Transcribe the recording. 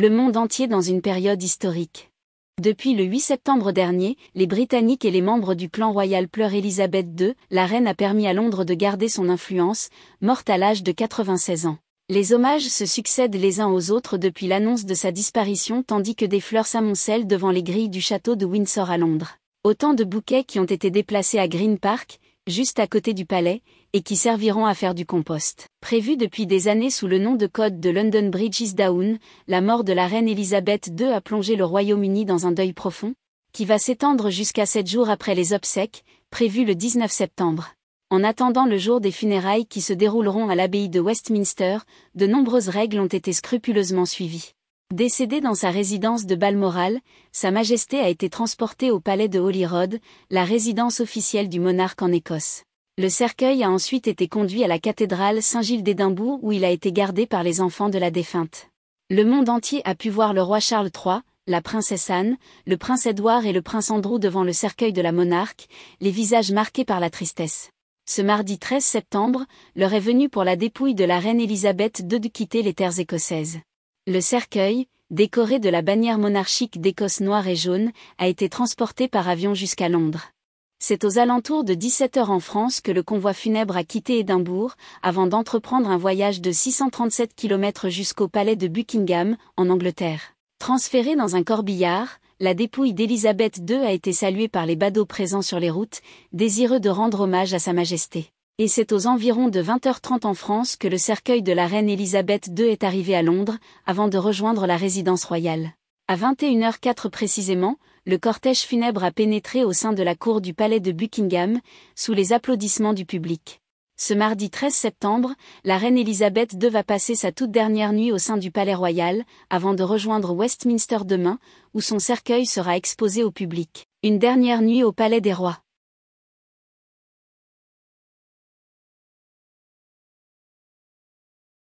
le monde entier dans une période historique. Depuis le 8 septembre dernier, les Britanniques et les membres du clan royal pleurent Elisabeth II, la reine a permis à Londres de garder son influence, morte à l'âge de 96 ans. Les hommages se succèdent les uns aux autres depuis l'annonce de sa disparition tandis que des fleurs s'amoncellent devant les grilles du château de Windsor à Londres. Autant de bouquets qui ont été déplacés à Green Park, juste à côté du palais, et qui serviront à faire du compost. Prévu depuis des années sous le nom de code de London Bridges Down, la mort de la reine Elisabeth II a plongé le Royaume-Uni dans un deuil profond, qui va s'étendre jusqu'à sept jours après les obsèques, prévues le 19 septembre. En attendant le jour des funérailles qui se dérouleront à l'abbaye de Westminster, de nombreuses règles ont été scrupuleusement suivies. Décédée dans sa résidence de Balmoral, Sa Majesté a été transportée au palais de Holyrood, la résidence officielle du monarque en Écosse. Le cercueil a ensuite été conduit à la cathédrale Saint-Gilles d'Édimbourg où il a été gardé par les enfants de la défunte. Le monde entier a pu voir le roi Charles III, la princesse Anne, le prince Édouard et le prince Andrew devant le cercueil de la monarque, les visages marqués par la tristesse. Ce mardi 13 septembre, l'heure est venue pour la dépouille de la reine Élisabeth II de quitter les terres écossaises. Le cercueil, décoré de la bannière monarchique d'Écosse noire et jaune, a été transporté par avion jusqu'à Londres. C'est aux alentours de 17h en France que le convoi funèbre a quitté Édimbourg, avant d'entreprendre un voyage de 637 km jusqu'au palais de Buckingham, en Angleterre. Transférée dans un corbillard, la dépouille d'Élisabeth II a été saluée par les badauds présents sur les routes, désireux de rendre hommage à Sa Majesté. Et c'est aux environs de 20h30 en France que le cercueil de la reine Élisabeth II est arrivé à Londres, avant de rejoindre la résidence royale. À 21h04 précisément, le cortège funèbre a pénétré au sein de la cour du palais de Buckingham, sous les applaudissements du public. Ce mardi 13 septembre, la reine Elisabeth II va passer sa toute dernière nuit au sein du palais royal, avant de rejoindre Westminster demain, où son cercueil sera exposé au public. Une dernière nuit au palais des rois.